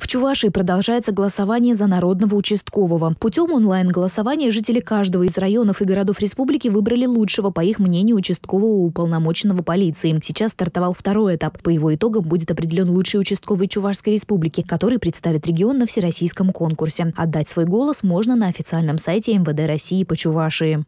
В Чувашии продолжается голосование за народного участкового. Путем онлайн-голосования жители каждого из районов и городов республики выбрали лучшего, по их мнению, участкового уполномоченного полиции. Сейчас стартовал второй этап. По его итогам будет определен лучший участковый Чувашской республики, который представит регион на всероссийском конкурсе. Отдать свой голос можно на официальном сайте МВД России по Чувашии.